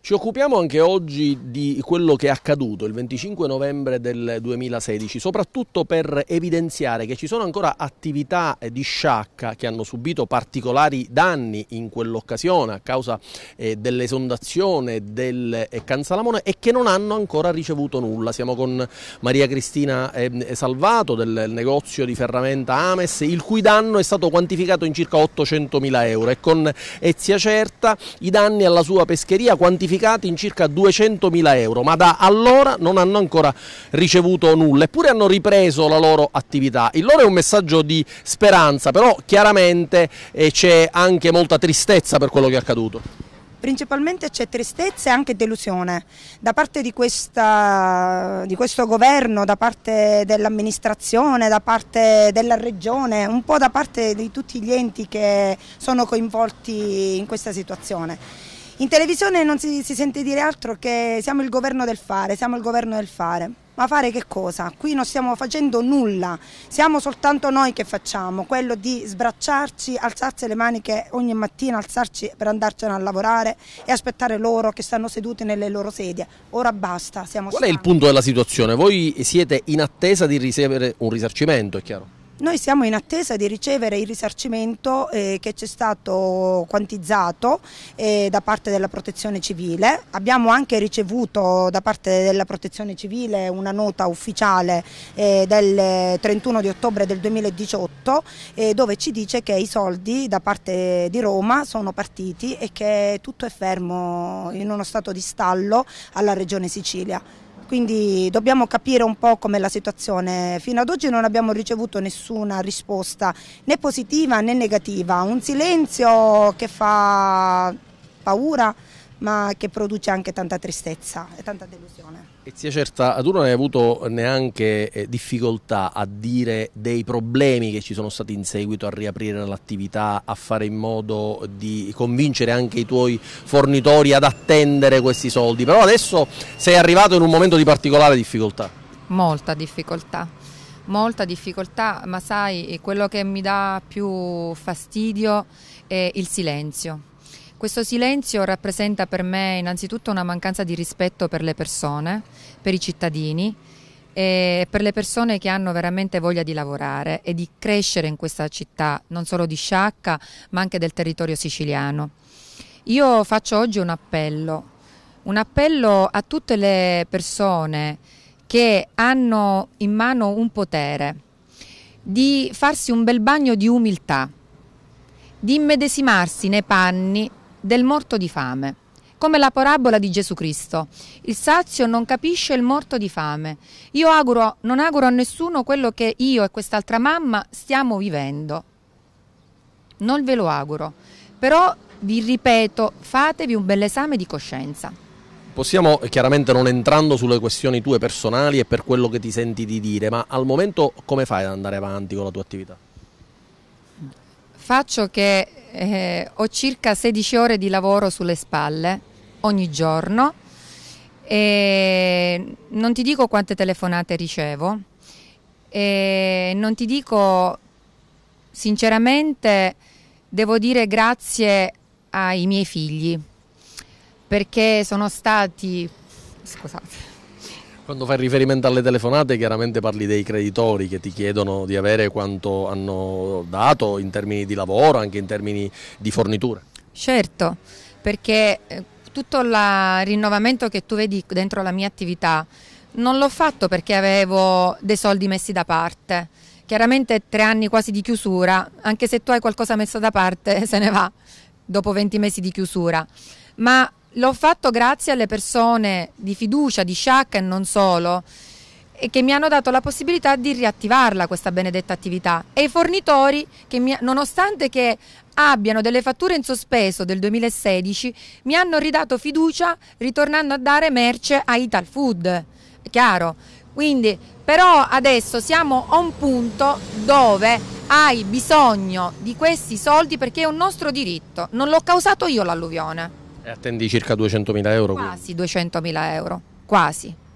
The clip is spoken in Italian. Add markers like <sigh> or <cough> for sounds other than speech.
Ci occupiamo anche oggi di quello che è accaduto il 25 novembre del 2016, soprattutto per evidenziare che ci sono ancora attività eh, di sciacca che hanno subito particolari danni in quell'occasione a causa eh, dell'esondazione del eh, Canzalamone e che non hanno ancora ricevuto nulla. Siamo con Maria Cristina ehm, Salvato del negozio di ferramenta Ames, il cui danno è stato quantificato in circa 800.000 euro e con Ezia Certa i danni alla sua pescheria quantificati quantificati in circa 200.000 euro, ma da allora non hanno ancora ricevuto nulla, eppure hanno ripreso la loro attività. Il loro è un messaggio di speranza, però chiaramente eh, c'è anche molta tristezza per quello che è accaduto. Principalmente c'è tristezza e anche delusione da parte di, questa, di questo governo, da parte dell'amministrazione, da parte della regione, un po' da parte di tutti gli enti che sono coinvolti in questa situazione. In televisione non si, si sente dire altro che siamo il governo del fare, siamo il governo del fare. Ma fare che cosa? Qui non stiamo facendo nulla, siamo soltanto noi che facciamo, quello di sbracciarci, alzarci le maniche ogni mattina, alzarci per andarcene a lavorare e aspettare loro che stanno seduti nelle loro sedie. Ora basta, siamo Qual stanchi. è il punto della situazione? Voi siete in attesa di ricevere un risarcimento, è chiaro? Noi siamo in attesa di ricevere il risarcimento eh, che ci è stato quantizzato eh, da parte della protezione civile. Abbiamo anche ricevuto da parte della protezione civile una nota ufficiale eh, del 31 di ottobre del 2018 eh, dove ci dice che i soldi da parte di Roma sono partiti e che tutto è fermo in uno stato di stallo alla regione Sicilia quindi dobbiamo capire un po' com'è la situazione. Fino ad oggi non abbiamo ricevuto nessuna risposta né positiva né negativa, un silenzio che fa paura ma che produce anche tanta tristezza e tanta delusione. E sia certa, tu non hai avuto neanche eh, difficoltà a dire dei problemi che ci sono stati in seguito a riaprire l'attività, a fare in modo di convincere anche i tuoi fornitori ad attendere questi soldi, però adesso sei arrivato in un momento di particolare difficoltà. Molta difficoltà, molta difficoltà, ma sai, quello che mi dà più fastidio è il silenzio questo silenzio rappresenta per me innanzitutto una mancanza di rispetto per le persone, per i cittadini e per le persone che hanno veramente voglia di lavorare e di crescere in questa città, non solo di Sciacca, ma anche del territorio siciliano. Io faccio oggi un appello, un appello a tutte le persone che hanno in mano un potere di farsi un bel bagno di umiltà, di immedesimarsi nei panni del morto di fame. Come la parabola di Gesù Cristo, il sazio non capisce il morto di fame. Io auguro, non auguro a nessuno quello che io e quest'altra mamma stiamo vivendo. Non ve lo auguro, però vi ripeto, fatevi un bell'esame di coscienza. Possiamo, eh, chiaramente non entrando sulle questioni tue personali e per quello che ti senti di dire, ma al momento come fai ad andare avanti con la tua attività? Faccio che eh, ho circa 16 ore di lavoro sulle spalle ogni giorno e non ti dico quante telefonate ricevo e non ti dico sinceramente devo dire grazie ai miei figli perché sono stati scusate quando fai riferimento alle telefonate chiaramente parli dei creditori che ti chiedono di avere quanto hanno dato in termini di lavoro, anche in termini di forniture. Certo, perché eh, tutto il rinnovamento che tu vedi dentro la mia attività non l'ho fatto perché avevo dei soldi messi da parte. Chiaramente tre anni quasi di chiusura, anche se tu hai qualcosa messo da parte <laughs> se ne va dopo 20 mesi di chiusura. Ma l'ho fatto grazie alle persone di fiducia, di Sciacca e non solo, e che mi hanno dato la possibilità di riattivarla questa benedetta attività e i fornitori che mi, nonostante che abbiano delle fatture in sospeso del 2016 mi hanno ridato fiducia ritornando a dare merce a Ital Food è chiaro quindi però adesso siamo a un punto dove hai bisogno di questi soldi perché è un nostro diritto non l'ho causato io l'alluvione e attendi circa 200.000 euro? Quasi 200.000 euro, quasi.